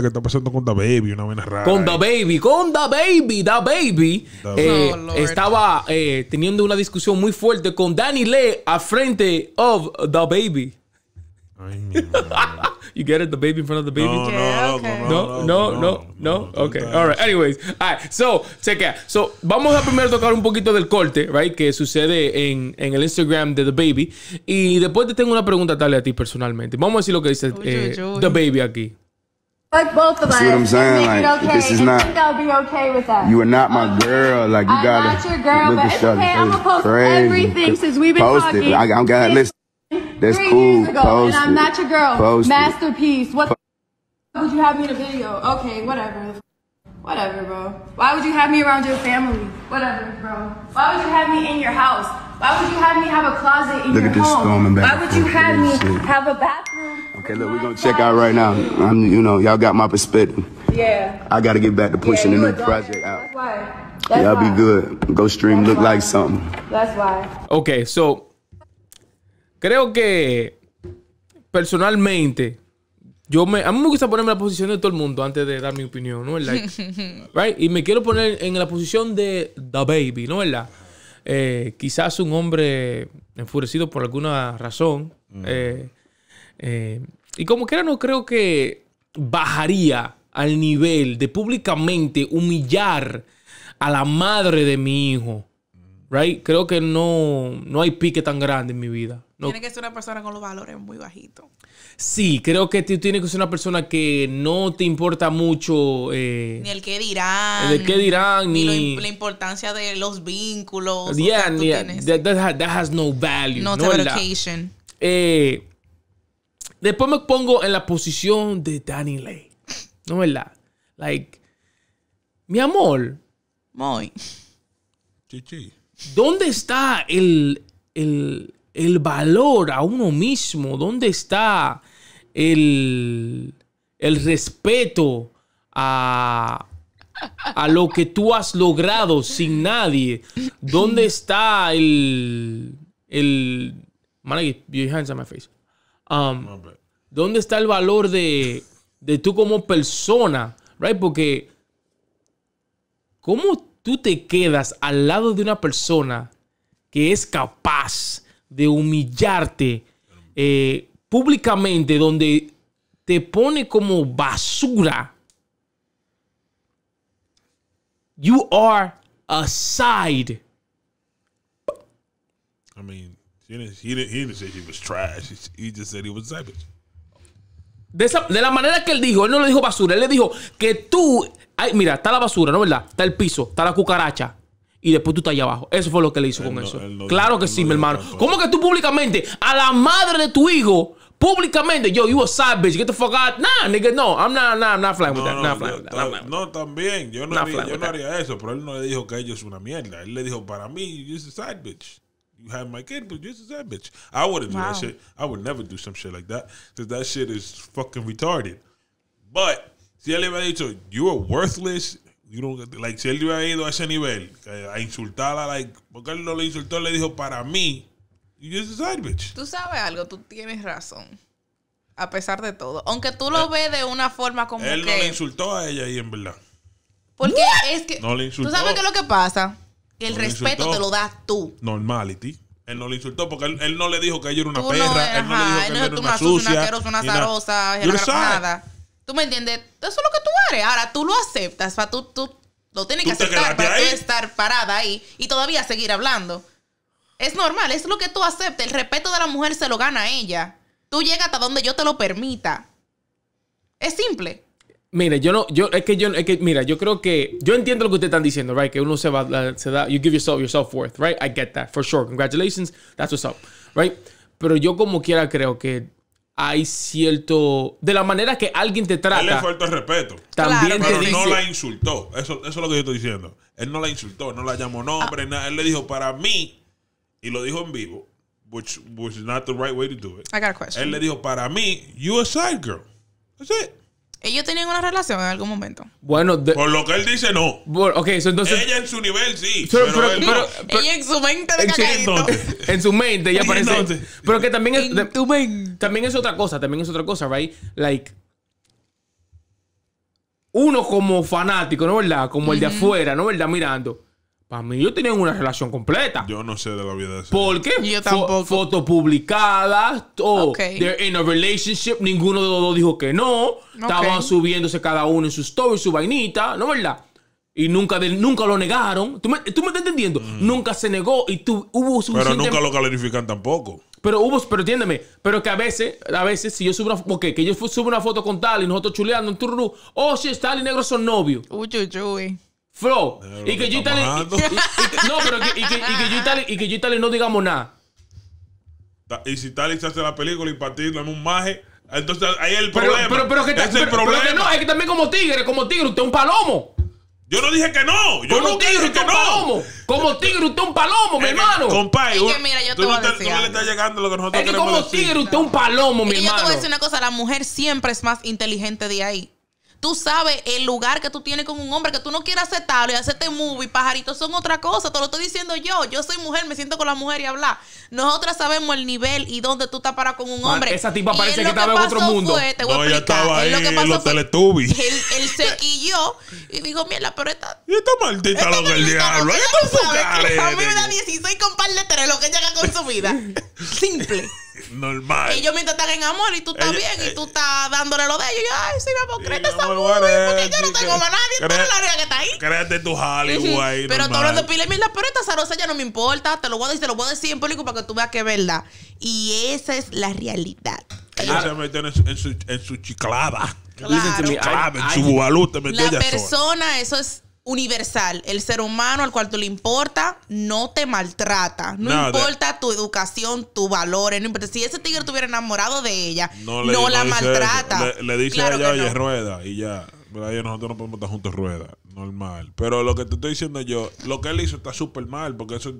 que está pasando con The Baby, una buena rara. Con The Baby, con The Baby, The Baby. Eh, oh, estaba eh, teniendo una discusión muy fuerte con Danny Lee a frente of The Baby. You get it? The baby in front of the baby? No, no, no, no, no, Okay. All Anyways. So, check it. So, vamos a primero tocar un poquito del corte, right? Que sucede en, el Instagram de The Baby. Y después te tengo una pregunta Dale a ti personalmente. Vamos a decir lo que dice eh, The Baby aquí. Like both of us. See what I'm saying? Like, okay. this is not. I think I'll be okay with that. You are not my oh, girl. Like, you I'm gotta. I'm not your girl, but it's okay. I'm gonna post everything since we've been talking. I, to listen. That's Three cool. Years ago, and I'm not your girl. Masterpiece. What post the would you have me in a video? Okay, whatever. Whatever, bro. Why would you have me around your family? Whatever, bro. Why would you have me in your house? Why would you have me have a closet in Look your home? Why would you have me shit. have a bathroom? Okay, look, we're gonna check out right now. I'm, um, you know, y'all got my perspective. Yeah. I gotta get back to pushing yeah, the new project out. That's why. That's y'all be good. Go stream, look like something. That's why. Okay, so creo que personalmente yo me, a mí me gusta ponerme en la posición de todo el mundo antes de dar mi opinión, ¿no? ¿Verdad? right? Y me quiero poner en la posición de The Baby, ¿no? ¿Verdad? Eh, quizás un hombre enfurecido por alguna razón. Mm. Eh, eh, y como quiera, no creo que bajaría al nivel de públicamente humillar a la madre de mi hijo. Right? Creo que no, no hay pique tan grande en mi vida. Tiene que ser una persona con los valores muy bajitos. Sí, creo que tú tienes que ser una persona que no te importa mucho. Eh, ni el qué dirán. El dirán, ni, la importancia de los vínculos. Yeah, o That, has, no value. No, eh, Después me pongo en la posición de Danny Lay. ¿No es verdad? Like, mi amor. Muy. Chichi. ¿Dónde está el, el, valor a uno mismo? ¿Dónde está el, el respeto a, lo que tú has logrado sin nadie? ¿Dónde está el... el... hands my face. Um, ¿Dónde está el valor de, de tú como persona? Right? Porque, ¿cómo tú te quedas al lado de una persona que es capaz de humillarte eh, públicamente, donde te pone como basura? You are aside. I mean, She didn't, didn't, he was trash. He just said he was De, esa, de la manera que él dijo, él no le dijo basura, él le dijo que tú. Ay, mira, está la basura, ¿no verdad? Está el piso, está la cucaracha y después tú estás allá abajo. Eso fue lo que le hizo con eso. claro que sí, mi hermano. ¿Cómo que tú públicamente, a la madre de tu hijo, públicamente, yo, you a sad bitch, get the fuck out? Nah, nigga, no, I'm not, nah, I'm not flying with that, with that. No, también, yo no, haría, yo no haría eso, pero él no le dijo que ellos es una mierda. Él le dijo, para mí, you're a sad bitch you have my kid, but this is that bitch. I wouldn't do that shit. I would never do some shit like that because that shit is fucking retarded. But si él le hubiera dicho, you are worthless, you don't, like, si él hubiera ido a ese nivel, a insultarla, like, porque él no le insultó, le dijo, para mí, you just a bitch. Tú sabes algo, tú tienes razón. A pesar de todo. Aunque tú lo ves de una forma como. Él no le insultó a ella y en verdad. Porque ¿Qué? es que. No le insultó. Tú sabes qué es lo que pasa. El respeto te lo das tú. Normality. Él no le insultó porque él, no le dijo que ella era una perra. él no le dijo que no, era una sucia. Una una zarosa, nada. ¿Tú me entiendes? Eso es lo que tú eres. Ahora, tú lo aceptas. Para tú, lo tienes que aceptar para estar parada ahí y todavía seguir hablando. Es normal, es lo que tú aceptas. El respeto de la mujer se lo gana a ella. Tú llegas hasta donde yo te lo permita. Es simple. Mire, yo no, yo, es que yo, es que, mira, yo creo que, yo entiendo lo que ustedes están diciendo, right? Que uno se va, se da, you give yourself your self-worth, right? I get that, for sure. Congratulations, that's what's up, right? Pero yo como quiera creo que hay cierto, de la manera que alguien te trata. Él le faltó respeto. También te dice, no la insultó, eso, es lo que yo estoy diciendo. Él no la insultó, no la llamó nombre, ah. nada. Él le dijo, para mí, y lo dijo en vivo, which, which is not the right way to do it. I got a question. Él le dijo, para mí, you a side girl. That's it. ¿Ellos tenían una relación en algún momento? Bueno, de... por lo que él dice, no. okay, entonces... Ella en su nivel, sí. Pero, ella en su mente de cagadito. En su mente, ya parece... pero que también es... También es otra cosa, también es otra cosa, right? Like... Uno como fanático, ¿no verdad? Como el de afuera, ¿no verdad? Mirando. Para mí, yo tenían una relación completa. Yo no sé de la vida de ese. ¿Por qué? Yo tampoco. Fotos publicadas. o. They're in a relationship. Ninguno de los dos dijo que no. Estaban subiéndose cada uno en su story, su vainita. ¿No es verdad? Y nunca, nunca lo negaron. ¿Tú me, estás entendiendo? Mm. Nunca se negó y tú, hubo Pero nunca lo califican tampoco. Pero hubo, pero entiéndeme, pero que a veces, a veces, si yo subo una foto, que yo subo una foto con tal y nosotros chuleando en turno, oh si tal y negro son novios. Uy, uy, uy. Flow. Eh, y que yo No, pero que, y que, y que yo no digamos nada. Y si Tali se hace la película y para ti es un maje. Entonces ahí es el problema. Pero, pero, que, es el problema. no, es que también como tigre, como tigre, usted es un palomo. Yo no dije que no. Yo como no tigre, dije que un no. palomo. Como tigre, usted es un palomo, mi hermano. Compadre, es que mira, yo tú, te voy a decir le está llegando lo que nosotros es que como tigre, usted es un palomo, mi y hermano. Yo te voy a decir una cosa: la mujer siempre es más inteligente de ahí tú sabes el lugar que tú tienes con un hombre que tú no quieres aceptarlo y hacerte movie, pajaritos son otra cosa. Te lo estoy diciendo yo. Yo soy mujer, me siento con la mujer y hablar. Nosotras sabemos el nivel y dónde tú estás para con un hombre. esa tipa parece que estaba en otro mundo. no, a Estaba ahí, lo que pasó los Teletubbies. Él, él, se quilló y dijo, mierda, pero esta. Y esta maldita lo del diablo. a mí me da 16 con par de tres lo que llega con su vida. Simple normal. Ellos mientras están en amor y tú estás bien y tú estás dándole lo de ellos. Y yo, ay, sí, mi amor, créete esa Porque yo no tengo más nadie. en la única que está ahí. Créete tu Hollywood ahí. Pero todo hablando pile mira, pero esta zarosa ya no me importa. Te lo voy a decir, te lo voy a decir en público para que tú veas que es verdad. Y esa es la realidad. Ella se mete en, su, en su chiclada. Claro. en su bubalú, La persona, eso es universal. El ser humano al cual tú le importa no te maltrata. No, importa tu educación, tus valores. No importa. Si ese tigre estuviera enamorado de ella, no, la maltrata. Le, dice a ella, oye, rueda y ya. Pero nosotros no podemos estar juntos rueda. Normal. Pero lo que te estoy diciendo yo, lo que él hizo está súper mal, porque eso,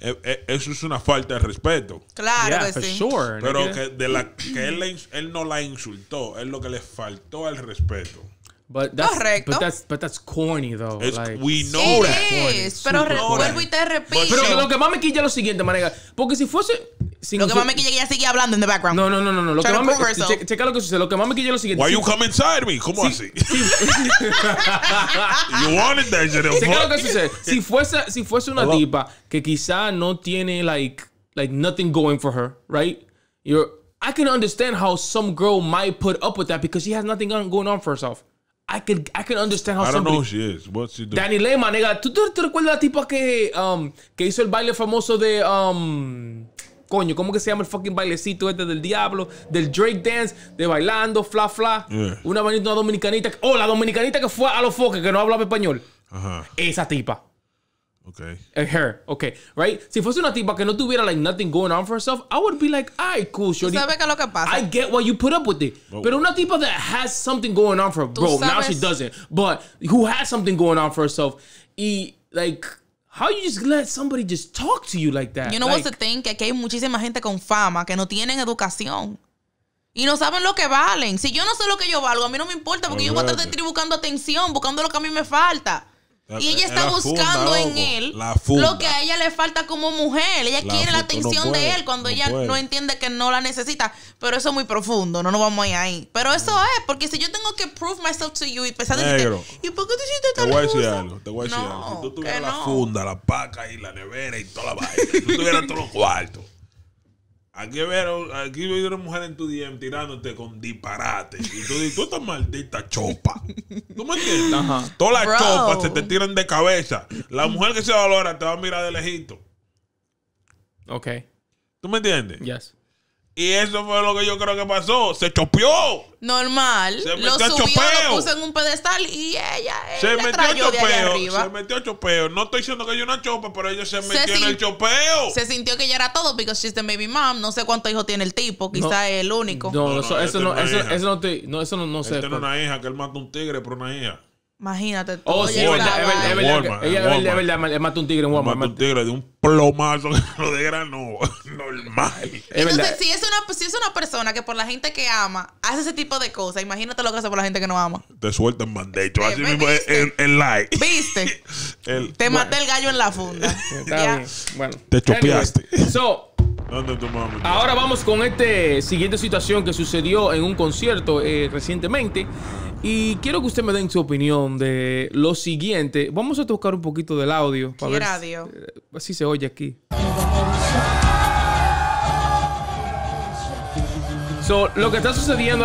eh, eh, eso es una falta de respeto. Claro sí. Pero que, de la, que él, él no la insultó, es lo que le faltó al respeto. But that's, Correcto. But that's, but that's corny, though. It's, like, we know that. corny, pero vuelvo y te repito. But pero lo que más me quilla es lo siguiente, manega. Porque si fuese... Si lo que más me quilla es que ella sigue hablando en the background. No, no, no, no. no. Lo que más me, che, checa lo que sucede. Lo que más me quilla es lo siguiente. Why si, you come inside me? ¿Cómo si, así? you wanted that, Jennifer. Checa lo que sucede. Si fuese, si fuese una Hello. tipa que quizá no tiene, like, like, nothing going for her, right? You're... I can understand how some girl might put up with that because she has nothing going on for herself. I can I understand how I don't know who she is. What's she doing? Danny Lema, nigga. ¿Tú te recuerdas la tipa que, um, que hizo el baile famoso de um, coño, ¿cómo que se llama el fucking bailecito este del diablo? Del Drake Dance, de bailando, fla fla. Una, una dominicanita. Oh, la dominicanita que fue a los foques, que no hablaba español. Ajá. Esa tipa. Okay. Eh, her. Okay. Right? Si fuese una tipa que no tuviera like nothing going on for herself, I would be like, ay, cool, shorty. ¿Sabes qué lo que pasa? I get why you put up with it. Pero una tipa that has something going on for her, bro, now she doesn't. But who has something going on for herself, y like How you just let somebody just talk to you like that? You know what's the thing? Que aquí hay muchísima gente con fama que no tienen educación. Y no saben lo que valen. Si yo no sé lo que yo valgo, a mí no me importa porque yo voy a estar de buscando atención, buscando lo que a mí me falta. Y ella está buscando en él lo que a ella le falta como mujer. Ella quiere la atención de él cuando ella no entiende que no la necesita. Pero eso es muy profundo, no nos vamos a ir ahí. Pero eso mm. es, porque si yo tengo que prove myself to you y pensar en que ¿y por qué tú Te voy a decir algo, te voy a decir algo. Si tú tuvieras la funda, la paca y la nevera y toda la vaina, si tú tuvieras todos los cuartos Aquí veo aquí una mujer en tu DM tirándote con disparate. Y tú dices, tú estás maldita chopa. ¿Tú me entiendes? Todas las chopas se te tiran de cabeza. La mujer que se valora te va a mirar de lejito. Ok. ¿Tú me entiendes? Yes. Y eso fue lo que yo creo que pasó. Se chopeó. Normal. Se metió lo subió, Lo puso en un pedestal y ella. se metió a chopeo. De arriba. Se metió chopeo. No estoy diciendo que ella no chope, pero ella se metió en el chopeo. Se sintió que ella era todo porque she's the baby mom. No sé cuántos hijos tiene el tipo. Quizá es el único. No, eso, no, este eso, no, te, no, eso no, este sé. Tiene pues. una hija que él mata un tigre por una hija. Imagínate. Oh, sí, es verdad, es verdad. es un tigre en Walmart. un tigre de un plomazo no de grano normal. Entonces, si es, una, si es una persona que por la gente que ama hace ese tipo de cosas, imagínate lo que hace por la gente que no ama. Te suelta el mandato Así mismo es el, like. ¿Viste? te maté el gallo en la funda. Bueno. Te chopeaste. so, Ahora vamos con esta siguiente situación que sucedió en un concierto eh, recientemente. Y quiero que usted me den su opinión de lo siguiente. Vamos a tocar un poquito del audio. Para ver Si, así eh, se oye aquí. lo que está sucediendo ahora.